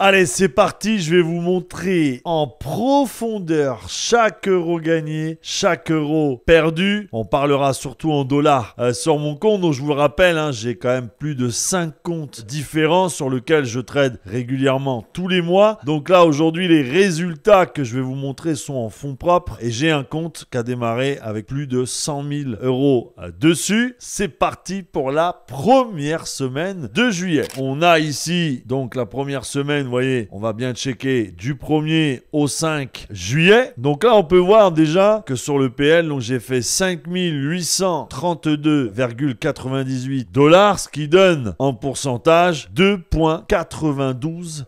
Allez, c'est parti, je vais vous montrer en profondeur chaque euro gagné, chaque euro perdu. On parlera surtout en dollars euh, sur mon compte, donc je vous rappelle, hein, j'ai quand même plus de 5 comptes différents sur lesquels je trade régulièrement tous les mois. Donc là, aujourd'hui, les résultats que je vais vous montrer sont en fonds propres et j'ai un compte qui a démarré avec plus de 100 000 euros euh, dessus. C'est parti pour la première semaine de juillet. On a ici donc la première semaine vous voyez, on va bien checker du 1er au 5 juillet. Donc là, on peut voir déjà que sur le PL, j'ai fait 5832,98 dollars, ce qui donne en pourcentage 2,92%.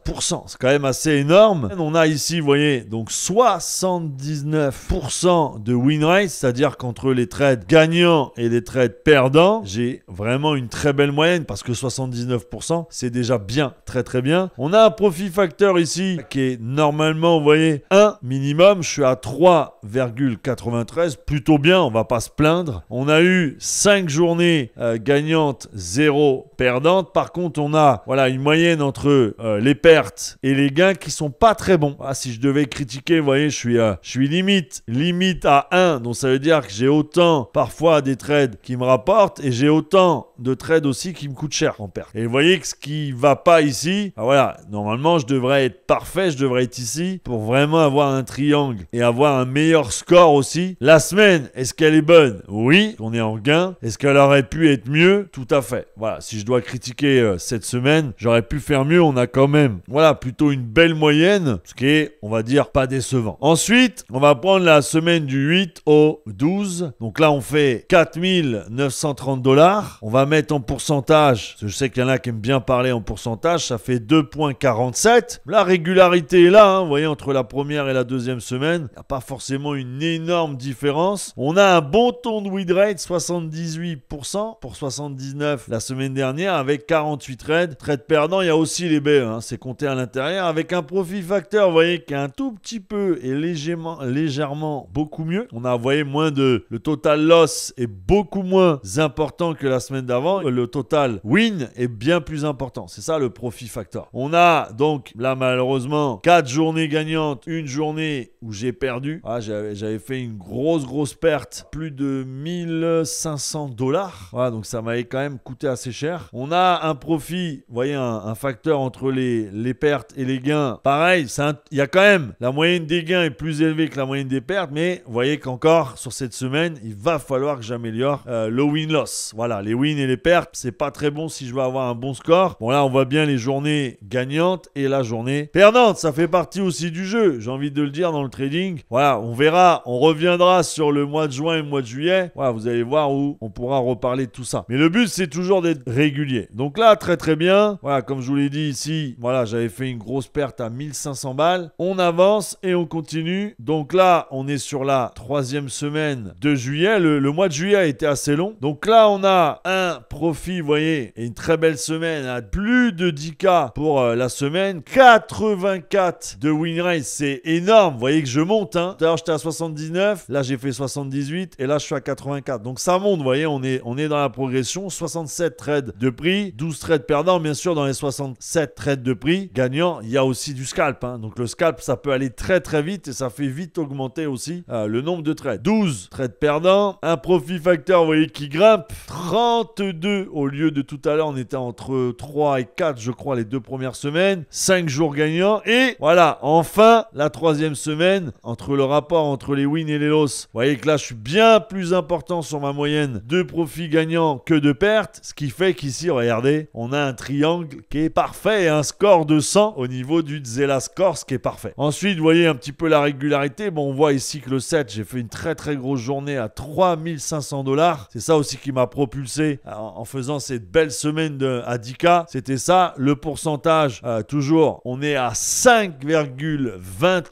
C'est quand même assez énorme. On a ici, vous voyez, donc 79% de win rate, c'est-à-dire qu'entre les trades gagnants et les trades perdants, j'ai vraiment une très belle moyenne parce que 79%, c'est déjà bien, très très bien. On a Facteur facteur ici, qui est normalement, vous voyez, 1 minimum. Je suis à 3,93. Plutôt bien, on va pas se plaindre. On a eu 5 journées euh, gagnantes, 0 perdantes. Par contre, on a voilà, une moyenne entre euh, les pertes et les gains qui sont pas très bons. Ah, si je devais critiquer, vous voyez, je suis, euh, je suis limite, limite à 1. Donc ça veut dire que j'ai autant parfois des trades qui me rapportent et j'ai autant de trade aussi qui me coûte cher en perte. Et vous voyez que ce qui va pas ici, ah voilà, normalement je devrais être parfait, je devrais être ici pour vraiment avoir un triangle et avoir un meilleur score aussi. La semaine, est-ce qu'elle est bonne Oui, on est en gain. Est-ce qu'elle aurait pu être mieux Tout à fait. Voilà, si je dois critiquer euh, cette semaine, j'aurais pu faire mieux, on a quand même, voilà, plutôt une belle moyenne, ce qui est, on va dire, pas décevant. Ensuite, on va prendre la semaine du 8 au 12. Donc là, on fait 4930 dollars. On va mettre en pourcentage, je sais qu'il y en a qui aiment bien parler en pourcentage, ça fait 2,47. La régularité est là, hein, vous voyez, entre la première et la deuxième semaine. Il n'y a pas forcément une énorme différence. On a un bon ton de win rate, 78% pour 79 la semaine dernière, avec 48 trades. Trade perdant, il y a aussi les baies, hein, c'est compté à l'intérieur, avec un profit facteur, vous voyez, qui est un tout petit peu et légèrement, légèrement beaucoup mieux. On a, vous voyez, moins de... Le total loss est beaucoup moins important que la semaine d'avant le total win est bien plus important. C'est ça le profit factor. On a donc là malheureusement 4 journées gagnantes, une journée où j'ai perdu. Ah, j'avais fait une grosse grosse perte, plus de 1500 dollars. Voilà, ah, donc ça m'avait quand même coûté assez cher. On a un profit, voyez, un, facteur entre les, les pertes et les gains. Pareil, il y a quand même la moyenne des gains est plus élevée que la moyenne des pertes, mais vous voyez qu'encore sur cette semaine, il va falloir que j'améliore euh, le win-loss. Voilà, les wins et les les pertes, c'est pas très bon si je veux avoir un bon score. Bon là, on voit bien les journées gagnantes et la journée perdante. Ça fait partie aussi du jeu, j'ai envie de le dire dans le trading. Voilà, on verra, on reviendra sur le mois de juin et le mois de juillet. Voilà, vous allez voir où on pourra reparler de tout ça. Mais le but, c'est toujours d'être régulier. Donc là, très très bien. Voilà, comme je vous l'ai dit ici, voilà, j'avais fait une grosse perte à 1500 balles. On avance et on continue. Donc là, on est sur la troisième semaine de juillet. le mois de juillet a été assez long. Donc là, on a un Profit, vous voyez, et une très belle semaine. à hein. Plus de 10K pour euh, la semaine. 84 de win rate, c'est énorme. Vous voyez que je monte. Hein. Tout à l'heure, j'étais à 79. Là, j'ai fait 78. Et là, je suis à 84. Donc ça monte, vous voyez, on est, on est dans la progression. 67 trades de prix. 12 trades perdants, bien sûr, dans les 67 trades de prix. gagnants. il y a aussi du scalp. Hein. Donc le scalp, ça peut aller très très vite et ça fait vite augmenter aussi euh, le nombre de trades. 12 trades perdants. Un profit facteur, vous voyez, qui grimpe. 30 2 au lieu de tout à l'heure, on était entre 3 et 4, je crois, les deux premières semaines. 5 jours gagnants. Et voilà, enfin, la troisième semaine, entre le rapport entre les wins et les loss. Vous voyez que là, je suis bien plus important sur ma moyenne de profits gagnant que de pertes. Ce qui fait qu'ici, regardez, on a un triangle qui est parfait et un score de 100 au niveau du Zela score, ce qui est parfait. Ensuite, vous voyez un petit peu la régularité. Bon, on voit ici que le 7, j'ai fait une très très grosse journée à 3500 dollars. C'est ça aussi qui m'a propulsé en faisant cette belle semaine de, à C'était ça, le pourcentage, euh, toujours, on est à 5,29%.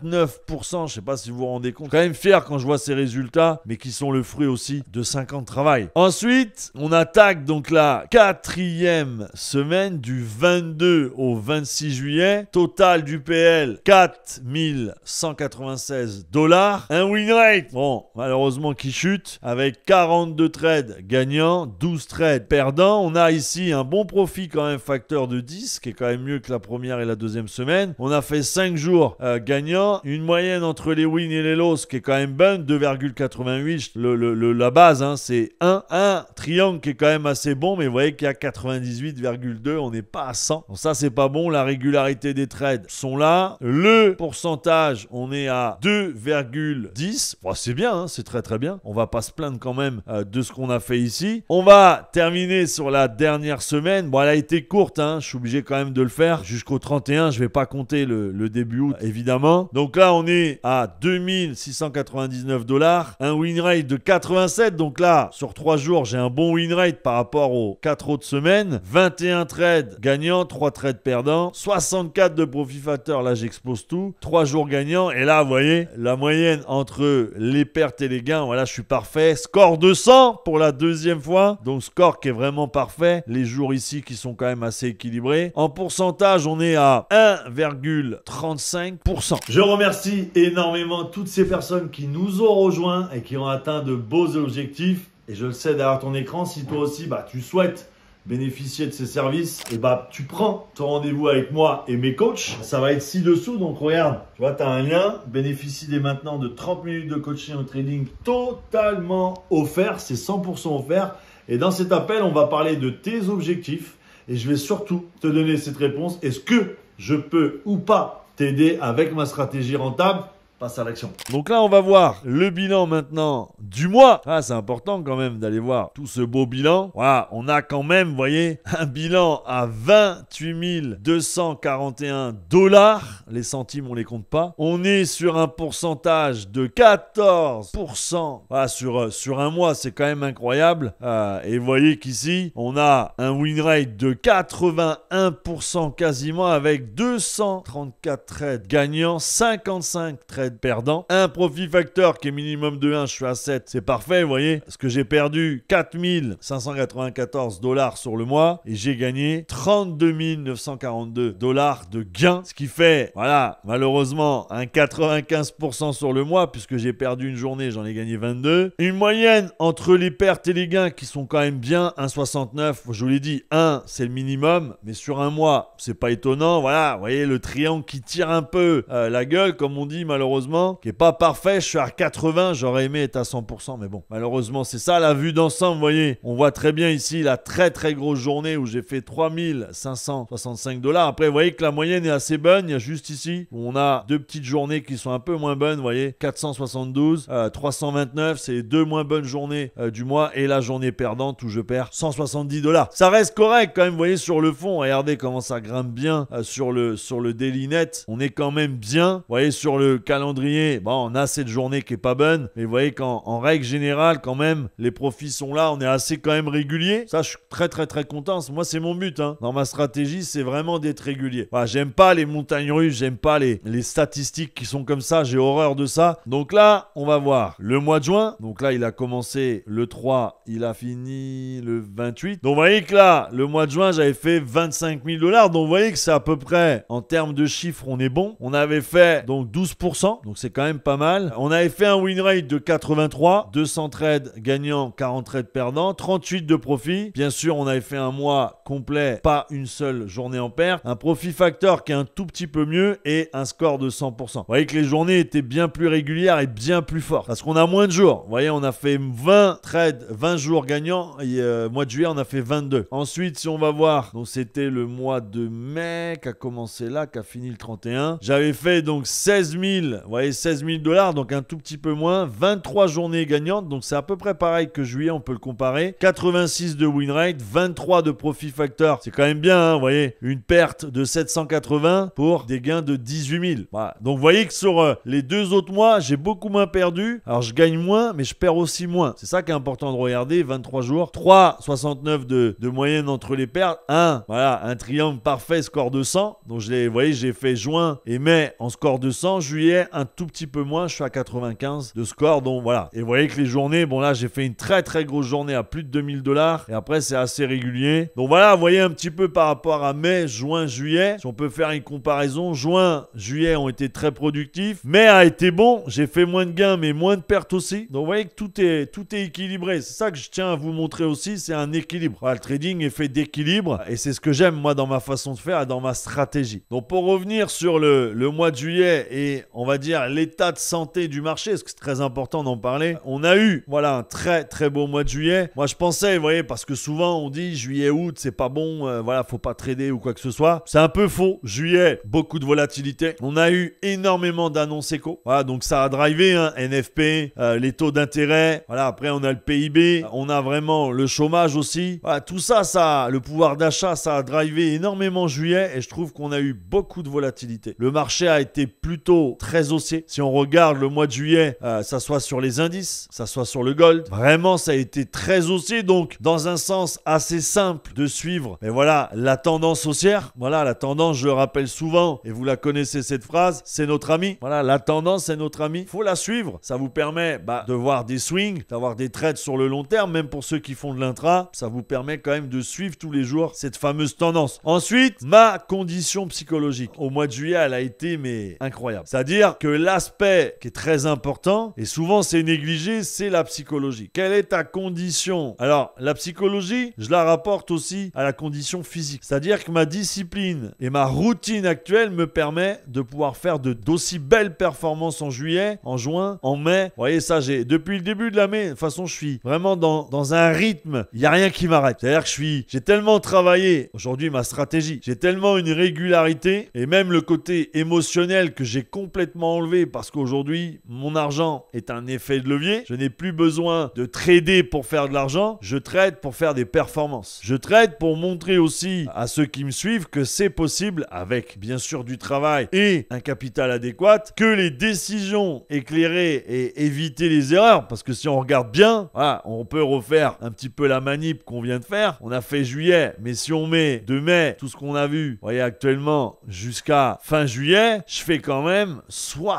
Je ne sais pas si vous vous rendez compte. Quand même fier quand je vois ces résultats, mais qui sont le fruit aussi de 5 ans de travail. Ensuite, on attaque donc la quatrième semaine du 22 au 26 juillet. Total du PL, 4196 dollars. Un win rate, bon, malheureusement qui chute, avec 42 trades gagnants, 12 trades perdant. On a ici un bon profit quand même facteur de 10, qui est quand même mieux que la première et la deuxième semaine. On a fait 5 jours euh, gagnants, une moyenne entre les wins et les loss qui est quand même bonne, 2,88. Le, la base, hein, c'est 1, 1, triangle qui est quand même assez bon, mais vous voyez qu'il y a 98,2, on n'est pas à 100. ça, c'est pas bon. La régularité des trades sont là. Le pourcentage, on est à 2,10. c'est bien, hein, c'est très très bien. On va pas se plaindre quand même euh, de ce qu'on a fait ici. On va terminé sur la dernière semaine. Bon, elle a été courte, hein. je suis obligé quand même de le faire. Jusqu'au 31, je ne vais pas compter le, début août, évidemment. Donc là, on est à 2699 dollars, un win rate de 87. Donc là, sur 3 jours, j'ai un bon win rate par rapport aux 4 autres semaines. 21 trades gagnants, 3 trades perdants, 64 de profit factor, là j'expose tout, 3 jours gagnants. Et là, vous voyez, la moyenne entre les pertes et les gains, voilà, je suis parfait. Score 200 pour la deuxième fois. Donc score qui est vraiment parfait. Les jours ici qui sont quand même assez équilibrés. En pourcentage, on est à 1,35%. Je remercie énormément toutes ces personnes qui nous ont rejoints et qui ont atteint de beaux objectifs. Et je le sais derrière ton écran, si toi aussi bah, tu souhaites bénéficier de ces services, et eh bah tu prends ton rendez-vous avec moi et mes coachs. Ça va être ci-dessous, donc regarde, tu vois, tu as un lien. Bénéficie dès maintenant de 30 minutes de coaching en trading totalement offert. C'est 100% offert. Et dans cet appel, on va parler de tes objectifs et je vais surtout te donner cette réponse. Est-ce que je peux ou pas t'aider avec ma stratégie rentable passe à l'action. Donc là, on va voir le bilan maintenant du mois. Ah, c'est important quand même d'aller voir tout ce beau bilan. on a quand même, vous voyez, un bilan à 28 241 dollars. Les centimes, on les compte pas. On est sur un pourcentage de 14%. Ah, sur, euh, sur un mois, c'est quand même incroyable. Euh, et vous voyez qu'ici, on a un win rate de 81% quasiment avec 234 trades gagnants, 55 trades perdant. Un profit facteur qui est minimum de 1, je suis à 7. C'est parfait, vous voyez. Parce que j'ai perdu 4594 dollars sur le mois et j'ai gagné 32 942 dollars de gains. Ce qui fait, voilà, malheureusement, un 95% sur le mois puisque j'ai perdu une journée, j'en ai gagné 22. Une moyenne entre les pertes et les gains qui sont quand même bien 1,69. Je vous l'ai dit, 1, c'est le minimum, mais sur un mois, c'est pas étonnant. Voilà, vous voyez le triangle qui tire un peu euh, la gueule, comme on dit malheureusement malheureusement, qui est pas parfait. Je suis à 80, j'aurais aimé être à 100%, mais bon, malheureusement, c'est ça la vue d'ensemble, vous voyez. On voit très bien ici la très très grosse journée où j'ai fait 3565 dollars. Après, vous voyez que la moyenne est assez bonne. Il y a juste ici où on a deux petites journées qui sont un peu moins bonnes, vous voyez, 472, 329, euh, c'est deux moins bonnes journées euh, du mois et la journée perdante où je perds 170 dollars. Ça reste correct quand même, vous voyez, sur le fond. Regardez comment ça grimpe bien euh, sur le sur le daily net. On est quand même bien, vous voyez, sur le calendrier bon, bah, on a cette journée qui est pas bonne, mais vous voyez qu'en règle générale, quand même, les profits sont là, on est assez quand même régulier. Ça, je suis très très très content. Moi, c'est mon but. Hein. Dans ma stratégie, c'est vraiment d'être régulier. j'aime pas les montagnes russes, j'aime pas les, les statistiques qui sont comme ça, j'ai horreur de ça. Donc là, on va voir le mois de juin. Donc là, il a commencé le 3, il a fini le 28. Donc vous voyez que là, le mois de juin, j'avais fait 25 000 dollars. Donc vous voyez que c'est à peu près, en termes de chiffres, on est bon. On avait fait donc 12% donc c'est quand même pas mal. On avait fait un win rate de 83, 200 trades gagnants, 40 trades perdants, 38 de profit. Bien sûr, on avait fait un mois complet, pas une seule journée en perte. Un profit factor qui est un tout petit peu mieux et un score de 100%. Vous voyez que les journées étaient bien plus régulières et bien plus fortes parce qu'on a moins de jours. Vous voyez, on a fait 20 trades, 20 jours gagnants et euh, mois de juillet, on a fait 22. Ensuite, si on va voir, donc c'était le mois de mai qui a commencé là, qui a fini le 31. J'avais fait donc 16 000 vous voyez, 16 000 dollars, donc un tout petit peu moins. 23 journées gagnantes, donc c'est à peu près pareil que juillet, on peut le comparer. 86 de win rate, 23 de profit factor. C'est quand même bien, hein, vous voyez. Une perte de 780 pour des gains de 18 000. Voilà. Donc vous voyez que sur euh, les deux autres mois, j'ai beaucoup moins perdu. Alors je gagne moins, mais je perds aussi moins. C'est ça qui est important de regarder. 23 jours, 3,69 de, de moyenne entre les pertes. 1, voilà, un triangle parfait, score de 100. Donc je vous voyez, j'ai fait juin et mai en score de 100, juillet un tout petit peu moins, je suis à 95 de score, donc voilà. Et vous voyez que les journées, bon là j'ai fait une très très grosse journée à plus de 2000 dollars, et après c'est assez régulier. Donc voilà, vous voyez un petit peu par rapport à mai, juin, juillet, si on peut faire une comparaison, juin, juillet ont été très productifs, mai a été bon, j'ai fait moins de gains, mais moins de pertes aussi. Donc vous voyez que tout est, tout est équilibré, c'est ça que je tiens à vous montrer aussi, c'est un équilibre. le trading est fait d'équilibre, et c'est ce que j'aime moi dans ma façon de faire et dans ma stratégie. Donc pour revenir sur le mois de juillet et on va dire, l'état de santé du marché, parce que c'est très important d'en parler. On a eu, voilà, un très très beau mois de juillet. Moi, je pensais, vous voyez, parce que souvent on dit juillet, août, c'est pas bon, euh, voilà, faut pas trader ou quoi que ce soit. C'est un peu faux. Juillet, beaucoup de volatilité. On a eu énormément d'annonces éco. Voilà, donc ça a drivé, NFP, hein, euh, les taux d'intérêt. Voilà, après on a le PIB, on a vraiment le chômage aussi. Voilà, tout ça, ça, le pouvoir d'achat, ça a drivé énormément juillet et je trouve qu'on a eu beaucoup de volatilité. Le marché a été plutôt très si on regarde le mois de juillet, euh, ça soit sur les indices, ça soit sur le gold. Vraiment, ça a été très haussier. Donc, dans un sens assez simple de suivre, mais voilà, la tendance haussière. Voilà, la tendance, je rappelle souvent, et vous la connaissez cette phrase, c'est notre ami. Voilà, la tendance, c'est notre ami. Faut la suivre. Ça vous permet bah, de voir des swings, d'avoir des trades sur le long terme, même pour ceux qui font de l'intra. Ça vous permet quand même de suivre tous les jours cette fameuse tendance. Ensuite, ma condition psychologique. Au mois de juillet, elle a été mais incroyable. C'est-à-dire, que l'aspect qui est très important, et souvent c'est négligé, c'est la psychologie. Quelle est ta condition Alors, la psychologie, je la rapporte aussi à la condition physique. C'est-à-dire que ma discipline et ma routine actuelle me permet de pouvoir faire de d'aussi belles performances en juillet, en juin, en mai. Vous voyez, ça, j'ai depuis le début de l'année de toute façon, je suis vraiment dans, dans un rythme. Il n'y a rien qui m'arrête. C'est-à-dire que je suis, j'ai tellement travaillé aujourd'hui ma stratégie, j'ai tellement une régularité et même le côté émotionnel que j'ai complètement enlever enlevé parce qu'aujourd'hui, mon argent est un effet de levier. Je n'ai plus besoin de trader pour faire de l'argent. Je trade pour faire des performances. Je trade pour montrer aussi à ceux qui me suivent que c'est possible avec, bien sûr, du travail et un capital adéquat, que les décisions éclairées et éviter les erreurs. Parce que si on regarde bien, on peut refaire un petit peu la manip qu'on vient de faire. On a fait juillet, mais si on met de mai tout ce qu'on a vu, voyez actuellement jusqu'à fin juillet, je fais quand même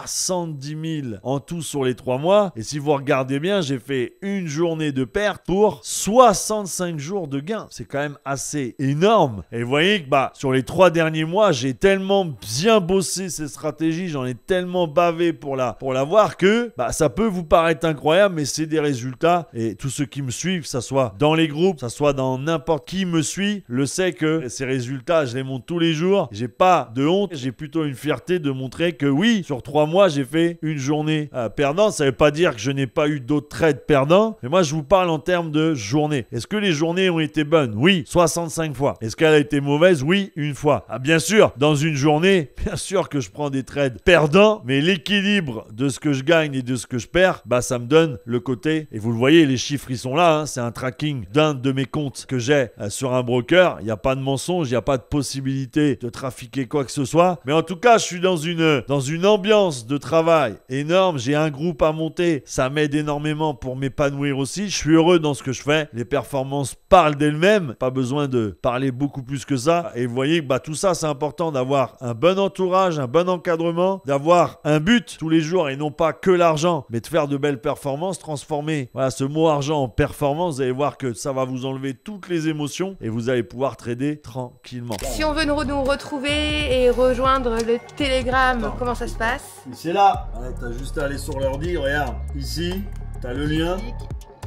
70 000 en tout sur les trois mois. Et si vous regardez bien, j'ai fait une journée de perte pour 65 jours de gain. C'est quand même assez énorme. Et vous voyez que bah, sur les trois derniers mois, j'ai tellement bien bossé ces stratégie, j'en ai tellement bavé pour la, pour la voir que bah, ça peut vous paraître incroyable, mais c'est des résultats. Et tous ceux qui me suivent, ça soit dans les groupes, ça soit dans n'importe qui me suit, le sait que ces résultats, je les montre tous les jours. J'ai pas de honte, j'ai plutôt une fierté de montrer que oui, surtout trois mois, j'ai fait une journée euh, perdante. Ça ne veut pas dire que je n'ai pas eu d'autres trades perdants. Mais moi, je vous parle en termes de journée. Est-ce que les journées ont été bonnes Oui, 65 fois. Est-ce qu'elle a été mauvaise Oui, une fois. Ah, bien sûr, dans une journée, bien sûr que je prends des trades perdants, mais l'équilibre de ce que je gagne et de ce que je perds, bah, ça me donne le côté. Et vous le voyez, les chiffres, ils sont là. Hein. C'est un tracking d'un de mes comptes que j'ai euh, sur un broker. Il n'y a pas de mensonge, il n'y a pas de possibilité de trafiquer quoi que ce soit. Mais en tout cas, je suis dans une, dans une ambiance de travail énorme, j'ai un groupe à monter, ça m'aide énormément pour m'épanouir aussi, je suis heureux dans ce que je fais, les performances parlent d'elles-mêmes, pas besoin de parler beaucoup plus que ça, et vous voyez, bah, tout ça c'est important d'avoir un bon entourage, un bon encadrement, d'avoir un but tous les jours et non pas que l'argent, mais de faire de belles performances, transformer voilà, ce mot argent en performance, vous allez voir que ça va vous enlever toutes les émotions et vous allez pouvoir trader tranquillement. Si on veut nous retrouver et rejoindre le Telegram, comment ça se passe c'est là. t'as juste à aller sur l'ordi, regarde. Ici, t'as le lien.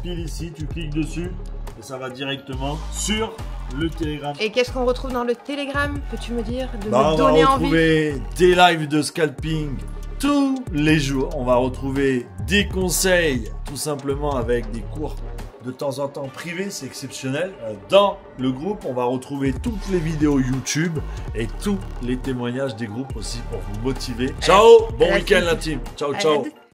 Pile ici, tu cliques dessus et ça va directement sur le télégramme. Et qu'est-ce qu'on retrouve dans le télégramme, peux-tu me dire de bah, me donner envie On va retrouver des lives de scalping tous les jours. On va retrouver des conseils tout simplement avec des cours de temps en temps privé, c'est exceptionnel. Euh, dans le groupe, on va retrouver toutes les vidéos YouTube et tous les témoignages des groupes aussi pour vous motiver. Ciao, bon week-end la team. Ciao, ciao.